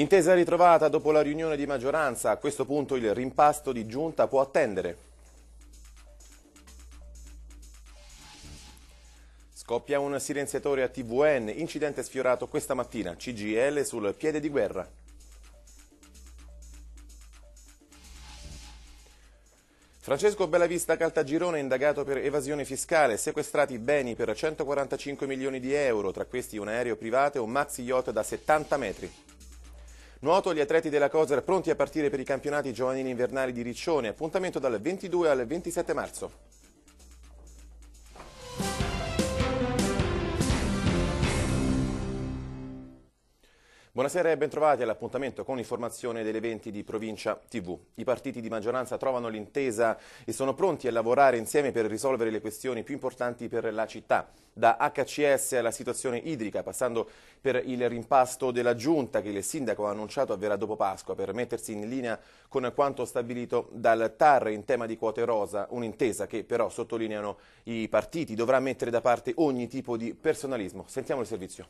Intesa ritrovata dopo la riunione di maggioranza, a questo punto il rimpasto di giunta può attendere. Scoppia un silenziatore a TVN, incidente sfiorato questa mattina, CGL sul piede di guerra. Francesco Bellavista Caltagirone è indagato per evasione fiscale, sequestrati beni per 145 milioni di euro, tra questi un aereo privato e un maxi yacht da 70 metri. Nuoto, gli atleti della COSER pronti a partire per i campionati giovanili invernali di Riccione, appuntamento dal 22 al 27 marzo. Buonasera e bentrovati all'appuntamento con informazione delle eventi di Provincia TV. I partiti di maggioranza trovano l'intesa e sono pronti a lavorare insieme per risolvere le questioni più importanti per la città, da HCS alla situazione idrica, passando per il rimpasto della giunta che il sindaco ha annunciato avverrà dopo Pasqua per mettersi in linea con quanto stabilito dal TAR in tema di quote rosa, un'intesa che però sottolineano i partiti dovrà mettere da parte ogni tipo di personalismo. Sentiamo il servizio.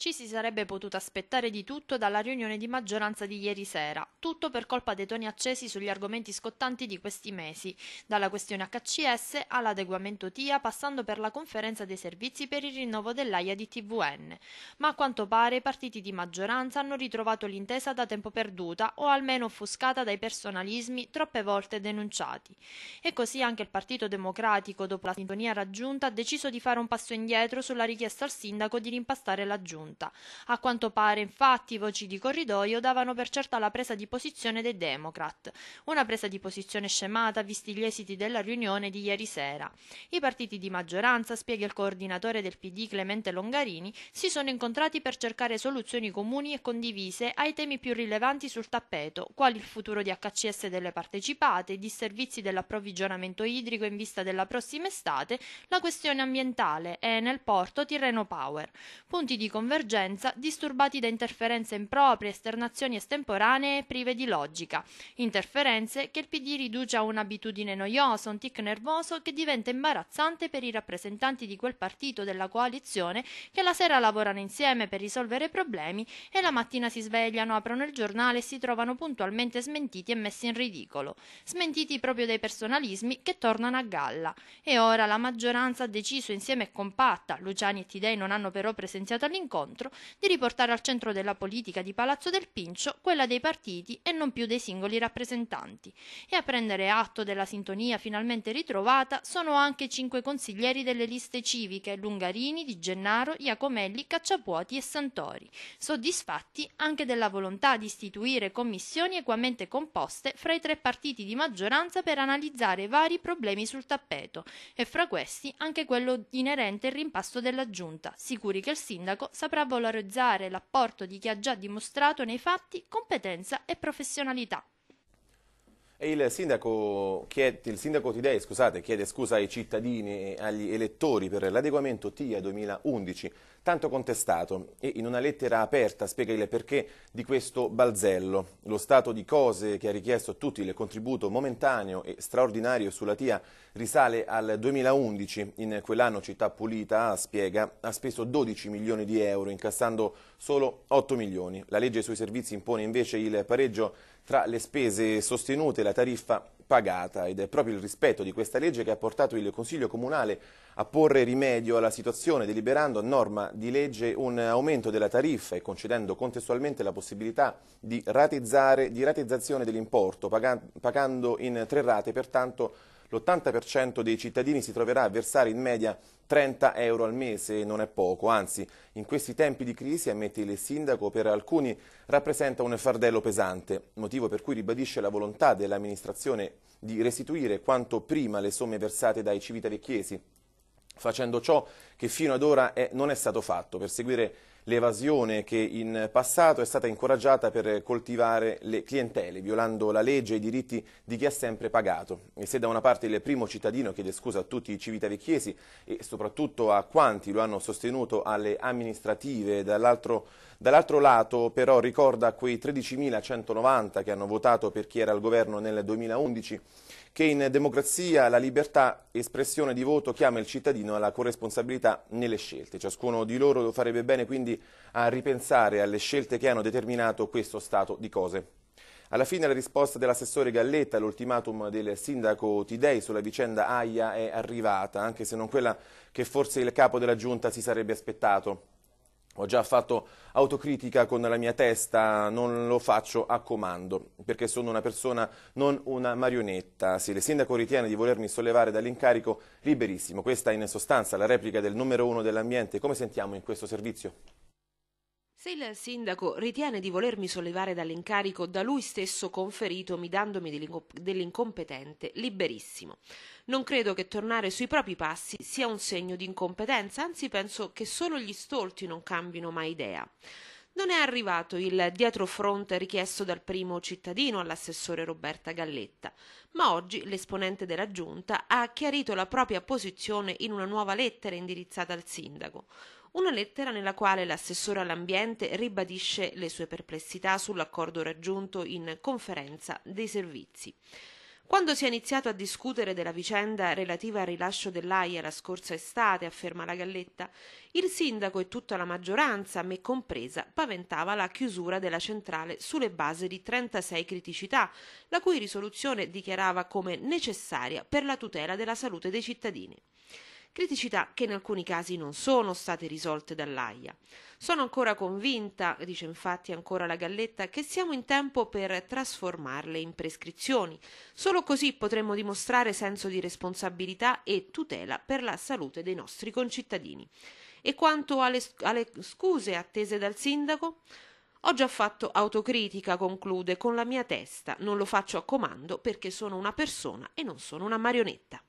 Ci si sarebbe potuto aspettare di tutto dalla riunione di maggioranza di ieri sera, tutto per colpa dei toni accesi sugli argomenti scottanti di questi mesi, dalla questione HCS all'adeguamento TIA passando per la conferenza dei servizi per il rinnovo dell'AIA di TVN. Ma a quanto pare i partiti di maggioranza hanno ritrovato l'intesa da tempo perduta o almeno offuscata dai personalismi troppe volte denunciati. E così anche il Partito Democratico, dopo la sintonia raggiunta, ha deciso di fare un passo indietro sulla richiesta al sindaco di rimpastare la giunta giunta. A quanto pare, infatti, voci di corridoio davano per certa la presa di posizione dei Democrat, una presa di posizione scemata visti gli esiti della riunione di ieri sera. I partiti di maggioranza, spiega il coordinatore del PD Clemente Longarini, si sono incontrati per cercare soluzioni comuni e condivise ai temi più rilevanti sul tappeto, quali il futuro di HCS delle partecipate, i disservizi dell'approvvigionamento idrico in vista della prossima estate, la questione ambientale e nel porto Tirreno Power. Punti di conversione emergenza disturbati da interferenze improprie, esternazioni estemporanee e prive di logica. Interferenze che il PD riduce a un'abitudine noiosa, un tic nervoso che diventa imbarazzante per i rappresentanti di quel partito della coalizione che la sera lavorano insieme per risolvere problemi e la mattina si svegliano, aprono il giornale e si trovano puntualmente smentiti e messi in ridicolo. Smentiti proprio dai personalismi che tornano a galla. E ora la maggioranza ha deciso insieme e compatta, Luciani e Tidei non hanno però presenziato all'incontro, incontro, di riportare al centro della politica di Palazzo del Pincio quella dei partiti e non più dei singoli rappresentanti. E a prendere atto della sintonia finalmente ritrovata sono anche cinque consiglieri delle liste civiche, Lungarini, Di Gennaro, Iacomelli, Cacciapuoti e Santori, soddisfatti anche della volontà di istituire commissioni equamente composte fra i tre partiti di maggioranza per analizzare vari problemi sul tappeto e fra questi anche quello inerente al rimpasto della giunta, sicuri che il sindaco saprà sembra valorizzare l'apporto di chi ha già dimostrato nei fatti competenza e professionalità. E il sindaco, chiede, il sindaco Tidei scusate, chiede scusa ai cittadini e agli elettori per l'adeguamento TIA 2011, tanto contestato, e in una lettera aperta spiega il perché di questo balzello. Lo stato di cose che ha richiesto a tutti il contributo momentaneo e straordinario sulla TIA risale al 2011. In quell'anno Città Pulita, spiega, ha speso 12 milioni di euro, incassando solo 8 milioni. La legge sui servizi impone invece il pareggio tra le spese sostenute e la tariffa pagata ed è proprio il rispetto di questa legge che ha portato il Consiglio Comunale a porre rimedio alla situazione deliberando a norma di legge un aumento della tariffa e concedendo contestualmente la possibilità di, ratezzare, di ratezzazione dell'importo pagando in tre rate pertanto l'80% dei cittadini si troverà a versare in media 30 euro al mese e non è poco, anzi in questi tempi di crisi, ammette il sindaco, per alcuni rappresenta un fardello pesante, motivo per cui ribadisce la volontà dell'amministrazione di restituire quanto prima le somme versate dai civitavecchiesi, facendo ciò che fino ad ora è, non è stato fatto, per seguire l'evasione che in passato è stata incoraggiata per coltivare le clientele, violando la legge e i diritti di chi ha sempre pagato. E se da una parte il primo cittadino chiede scusa a tutti i civitavecchiesi e soprattutto a quanti lo hanno sostenuto alle amministrative, dall'altro dall lato però ricorda quei 13.190 che hanno votato per chi era al governo nel 2011 che in democrazia la libertà espressione di voto chiama il cittadino alla corresponsabilità nelle scelte. Ciascuno di loro farebbe bene quindi a ripensare alle scelte che hanno determinato questo stato di cose. Alla fine la risposta dell'assessore Galletta all'ultimatum del sindaco Tidei sulla vicenda AIA è arrivata, anche se non quella che forse il capo della giunta si sarebbe aspettato. Ho già fatto autocritica con la mia testa, non lo faccio a comando, perché sono una persona, non una marionetta. Se il sindaco ritiene di volermi sollevare dall'incarico, liberissimo. Questa è in sostanza la replica del numero uno dell'ambiente, come sentiamo in questo servizio. Se il sindaco ritiene di volermi sollevare dall'incarico da lui stesso conferito mi dandomi dell'incompetente, liberissimo. Non credo che tornare sui propri passi sia un segno di incompetenza, anzi penso che solo gli stolti non cambino mai idea. Non è arrivato il dietrofront richiesto dal primo cittadino all'assessore Roberta Galletta, ma oggi l'esponente della giunta ha chiarito la propria posizione in una nuova lettera indirizzata al sindaco una lettera nella quale l'assessore all'ambiente ribadisce le sue perplessità sull'accordo raggiunto in conferenza dei servizi. Quando si è iniziato a discutere della vicenda relativa al rilascio dell'AIA la scorsa estate, afferma la Galletta, il sindaco e tutta la maggioranza, me compresa, paventava la chiusura della centrale sulle base di 36 criticità, la cui risoluzione dichiarava come necessaria per la tutela della salute dei cittadini criticità che in alcuni casi non sono state risolte dall'AIA. Sono ancora convinta, dice infatti ancora la Galletta, che siamo in tempo per trasformarle in prescrizioni. Solo così potremo dimostrare senso di responsabilità e tutela per la salute dei nostri concittadini. E quanto alle, alle scuse attese dal sindaco? Ho già fatto autocritica, conclude, con la mia testa. Non lo faccio a comando perché sono una persona e non sono una marionetta.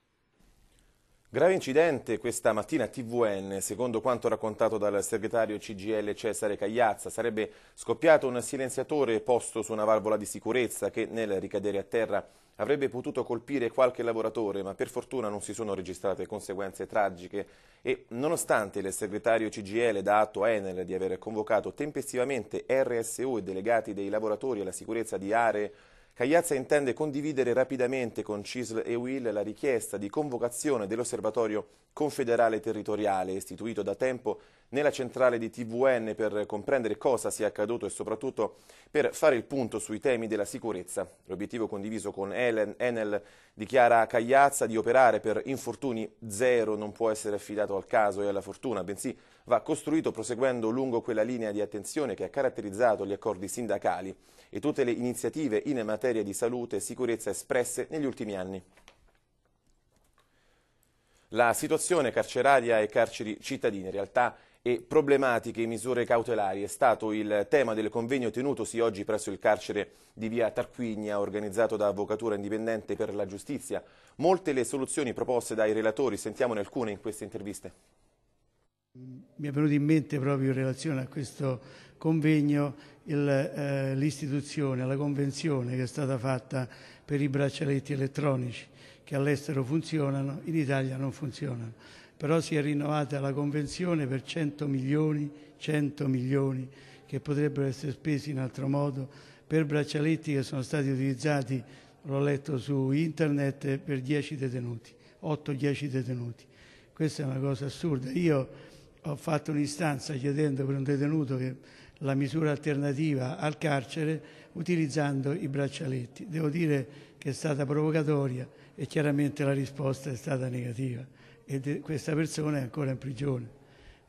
Grave incidente questa mattina a TVN, secondo quanto raccontato dal segretario CGL Cesare Cagliazza, sarebbe scoppiato un silenziatore posto su una valvola di sicurezza che nel ricadere a terra avrebbe potuto colpire qualche lavoratore, ma per fortuna non si sono registrate conseguenze tragiche e nonostante il segretario CGL dà atto a Enel di aver convocato tempestivamente RSU e delegati dei lavoratori alla sicurezza di aree Cagliazza intende condividere rapidamente con CISL e UIL la richiesta di convocazione dell'Osservatorio Confederale Territoriale, istituito da tempo nella centrale di TVN per comprendere cosa sia accaduto e soprattutto per fare il punto sui temi della sicurezza. L'obiettivo condiviso con Elen, Enel dichiara a Cagliazza di operare per infortuni zero non può essere affidato al caso e alla fortuna, bensì va costruito proseguendo lungo quella linea di attenzione che ha caratterizzato gli accordi sindacali e tutte le iniziative in materia di salute e sicurezza espresse negli ultimi anni. La situazione carceraria e carceri cittadine in realtà e problematiche e misure cautelari è stato il tema del convegno tenutosi oggi presso il carcere di via Tarquigna organizzato da Avvocatura Indipendente per la Giustizia. Molte le soluzioni proposte dai relatori, sentiamone alcune in queste interviste. Mi è venuto in mente proprio in relazione a questo convegno eh, l'istituzione, eh, la convenzione che è stata fatta per i braccialetti elettronici che all'estero funzionano, in Italia non funzionano però si è rinnovata la convenzione per 100 milioni, 100 milioni che potrebbero essere spesi in altro modo per braccialetti che sono stati utilizzati, l'ho letto su internet, per 10 detenuti, 8-10 detenuti. Questa è una cosa assurda. Io ho fatto un'istanza chiedendo per un detenuto che la misura alternativa al carcere utilizzando i braccialetti. Devo dire che è stata provocatoria e chiaramente la risposta è stata negativa e questa persona è ancora in prigione.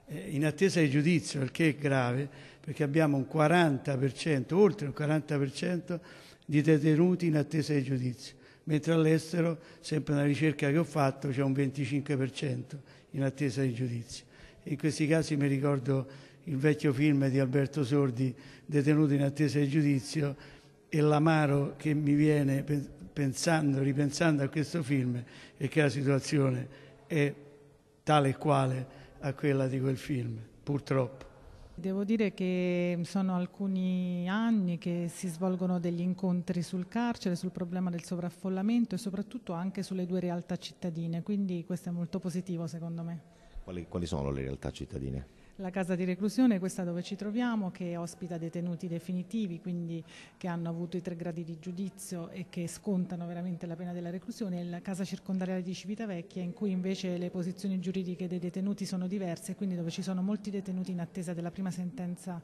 Eh, in attesa di giudizio, il che è grave, perché abbiamo un 40%, oltre un 40% di detenuti in attesa di giudizio, mentre all'estero, sempre una ricerca che ho fatto, c'è un 25% in attesa di giudizio. In questi casi mi ricordo il vecchio film di Alberto Sordi, Detenuti in attesa di giudizio, e l'amaro che mi viene pensando, ripensando a questo film, è che la situazione è tale e quale a quella di quel film, purtroppo. Devo dire che sono alcuni anni che si svolgono degli incontri sul carcere, sul problema del sovraffollamento e soprattutto anche sulle due realtà cittadine, quindi questo è molto positivo secondo me. Quali, quali sono le realtà cittadine? La casa di reclusione è questa dove ci troviamo, che ospita detenuti definitivi, quindi che hanno avuto i tre gradi di giudizio e che scontano veramente la pena della reclusione, e la casa circondariale di Civitavecchia, in cui invece le posizioni giuridiche dei detenuti sono diverse, quindi dove ci sono molti detenuti in attesa della prima sentenza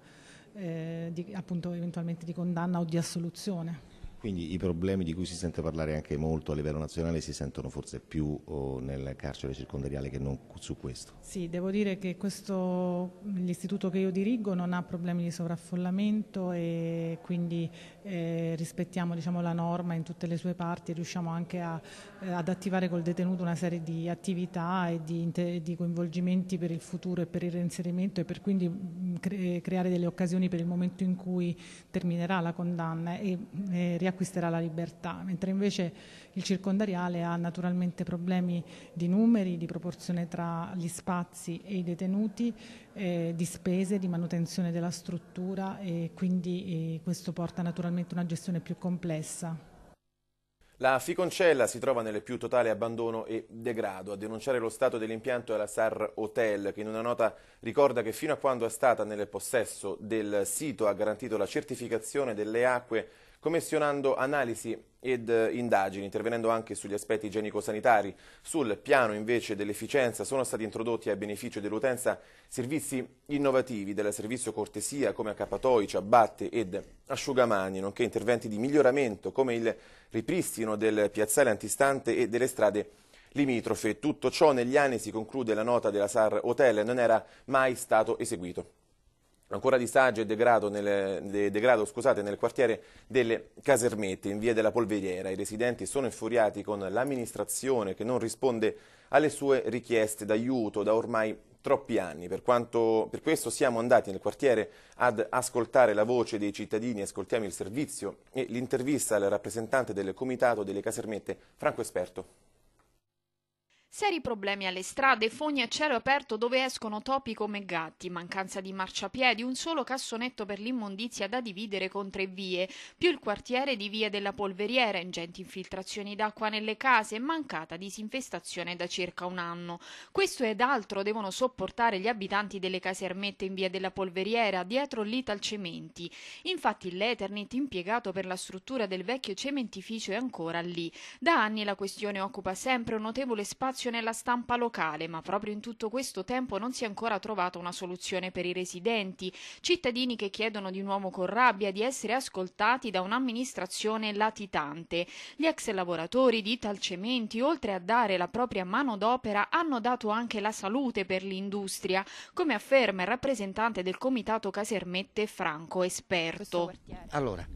eh, di, appunto eventualmente di condanna o di assoluzione. Quindi i problemi di cui si sente parlare anche molto a livello nazionale si sentono forse più oh, nel carcere circondariale che non su questo. Sì, devo dire che questo, l'istituto che io dirigo non ha problemi di sovraffollamento e quindi eh, rispettiamo diciamo, la norma in tutte le sue parti, e riusciamo anche a, eh, ad attivare col detenuto una serie di attività e di, di, coinvolgimenti per il futuro e per il reinserimento e per quindi mm, cre eh, creare delle occasioni per il momento in cui terminerà la condanna e eh, riacquisterà la libertà, mentre invece il circondariale ha naturalmente problemi di numeri, di proporzione tra gli spazi e i detenuti, eh, di spese, di manutenzione della struttura e quindi eh, questo porta naturalmente veramente una gestione più complessa. La Ficoncella si trova nel più totale abbandono e degrado. A denunciare lo stato dell'impianto è la SAR Hotel, che in una nota ricorda che fino a quando è stata nel possesso del sito ha garantito la certificazione delle acque commissionando analisi ed eh, indagini, intervenendo anche sugli aspetti igienico-sanitari. Sul piano invece dell'efficienza sono stati introdotti a beneficio dell'utenza servizi innovativi del servizio cortesia come accappatoi, ciabatte ed asciugamani, nonché interventi di miglioramento come il ripristino del piazzale antistante e delle strade limitrofe. Tutto ciò negli anni si conclude la nota della SAR Hotel non era mai stato eseguito ancora disagio e degrado, nel, de, degrado scusate, nel, quartiere delle Casermette, in via della Polveriera. I residenti sono infuriati con l'amministrazione che non risponde alle sue richieste d'aiuto da ormai troppi anni. Per, quanto, per questo siamo andati nel quartiere ad ascoltare la voce dei cittadini, ascoltiamo il servizio e l'intervista al rappresentante del Comitato delle Casermette, Franco Esperto. Seri problemi alle strade, fogni a cielo aperto dove escono topi come gatti, mancanza di marciapiedi, un solo cassonetto per l'immondizia da dividere con tre vie, più il quartiere di Via della Polveriera, ingenti infiltrazioni d'acqua nelle case, e mancata disinfestazione da circa un anno. Questo ed altro devono sopportare gli abitanti delle casermette in Via della Polveriera, dietro l'Ital Cementi. Infatti l'Eternit impiegato per la struttura del vecchio cementificio è ancora lì. Da anni la questione occupa sempre un notevole spazio spazio nella stampa locale, ma proprio in tutto questo tempo non si è ancora trovata una soluzione per i residenti, cittadini che chiedono di nuovo con rabbia di essere ascoltati da un'amministrazione latitante. Gli ex lavoratori di Talcementi, oltre a dare la propria mano d'opera, hanno dato anche la salute per l'industria, come afferma il rappresentante del comitato Casermette Franco Esperto. Allora,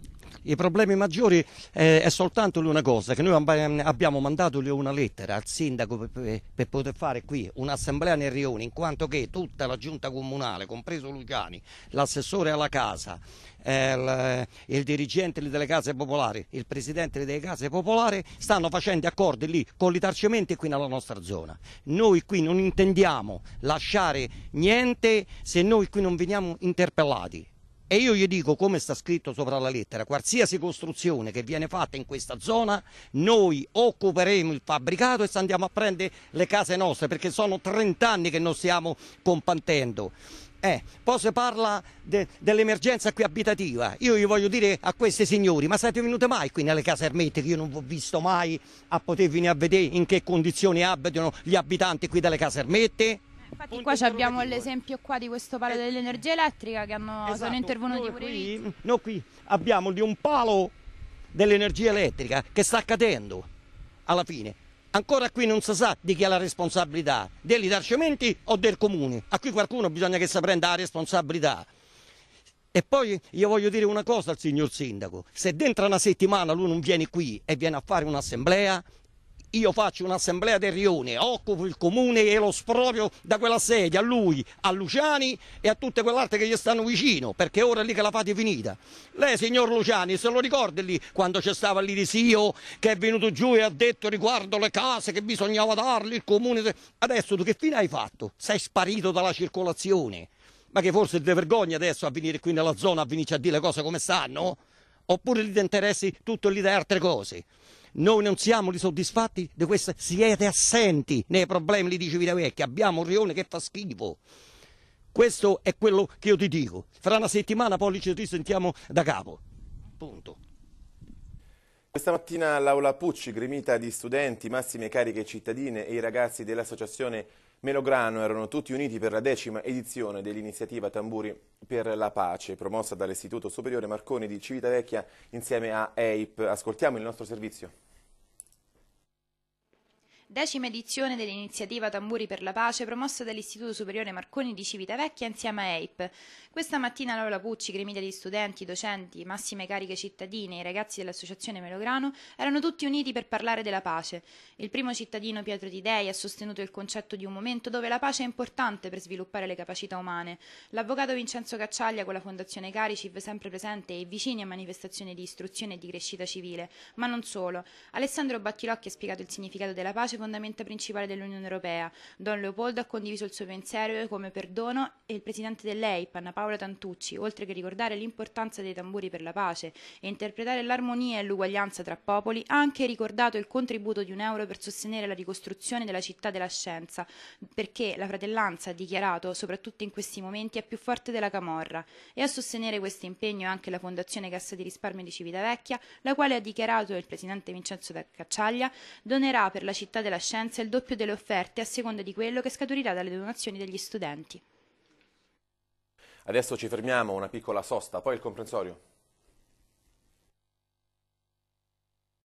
i problemi maggiori eh, è soltanto una cosa, che noi abbiamo mandato una lettera al sindaco per, per poter fare qui un'assemblea nel Rione, in quanto che tutta la giunta comunale, compreso Luciani, l'assessore alla casa, eh, il, il, dirigente delle case popolari, il presidente delle case popolari, stanno facendo accordi lì con l'itarcementi qui nella nostra zona. Noi qui non intendiamo lasciare niente se noi qui non veniamo interpellati. E io gli dico come sta scritto sopra la lettera, qualsiasi costruzione che viene fatta in questa zona, noi occuperemo il fabbricato e andiamo a prendere le case nostre, perché sono 30 anni che non stiamo compantendo Eh, poi si parla de, dell'emergenza qui abitativa. Io gli voglio dire a questi signori, ma siete venuti mai qui nelle casermette che io non ho visto mai a poter venire a vedere in che condizioni abitano gli abitanti qui delle casermette? Infatti Punto qua abbiamo l'esempio qua di questo palo eh, dell'energia elettrica che hanno, esatto, sono intervenuti pure qui, No, qui abbiamo di un palo dell'energia elettrica che sta cadendo alla fine. Ancora qui non si sa di chi ha la responsabilità, degli darcimenti o del comune. A qui qualcuno bisogna che si prenda la responsabilità. E poi io voglio dire una cosa al signor sindaco, se dentro una settimana lui non viene qui e viene a fare un'assemblea, io faccio un'assemblea del rione, occupo il comune e lo sproprio da quella sedia a lui, a Luciani e a tutte quell'altre che gli stanno vicino, perché ora è lì che la fate finita. Lei, signor Luciani, se lo ricorda lì quando c'è stava lì di Sio che è venuto giù e ha detto riguardo le case che bisognava darle, il comune. Adesso tu che fine hai fatto? Sei sparito dalla circolazione. Ma che forse ti vergogna adesso a venire qui nella zona a venirci a dire le cose come stanno? Oppure gli interessi tutto lì da altre cose? Noi non siamo soddisfatti di questa, siete assenti nei problemi lì di Civitavecchia, abbiamo un rione che fa schifo. Questo è quello che io ti dico. Fra una settimana poi ci risentiamo da capo. Punto. Questa mattina l'aula Pucci, gremita di studenti, massime cariche cittadine e i ragazzi dell'associazione Melograno erano tutti uniti per la decima edizione dell'iniziativa Tamburi per la Pace, promossa dall'Istituto Superiore Marconi di Civitavecchia insieme a EIP. Ascoltiamo il nostro servizio decima edizione dell'iniziativa Tamburi per la Pace promossa dall'Istituto Superiore Marconi di Civitavecchia insieme a EIP. Questa mattina Lola Pucci, gremita di studenti, docenti, massime cariche cittadine e i ragazzi dell'Associazione Melograno erano tutti uniti per parlare della pace. Il primo cittadino Pietro Tidei ha sostenuto il concetto di un momento dove la pace è importante per sviluppare le capacità umane. L'avvocato Vincenzo Cacciaglia con la Fondazione Cariciv sempre presente e vicini a manifestazioni di istruzione e di crescita civile, ma non solo. Alessandro Battilocchi ha spiegato il significato della pace fondamenta menta principale dell'Unione Europea. Don Leopoldo ha condiviso il suo pensiero come perdono e il presidente dell'EIP, Anna Paola Tantucci, oltre che ricordare l'importanza dei tamburi per la pace e interpretare l'armonia e l'uguaglianza tra popoli, ha anche ricordato il contributo di un euro per sostenere la ricostruzione della città della scienza, perché la fratellanza, ha dichiarato, soprattutto in questi momenti, è più forte della camorra. E a sostenere questo impegno è anche la Fondazione Cassa di Risparmio di Civitavecchia, la quale ha dichiarato, il presidente Vincenzo Cacciaglia, donerà per la città della della scienza il doppio delle offerte a seconda di quello che scaturirà dalle donazioni degli studenti. Adesso ci fermiamo, una piccola sosta, poi il comprensorio.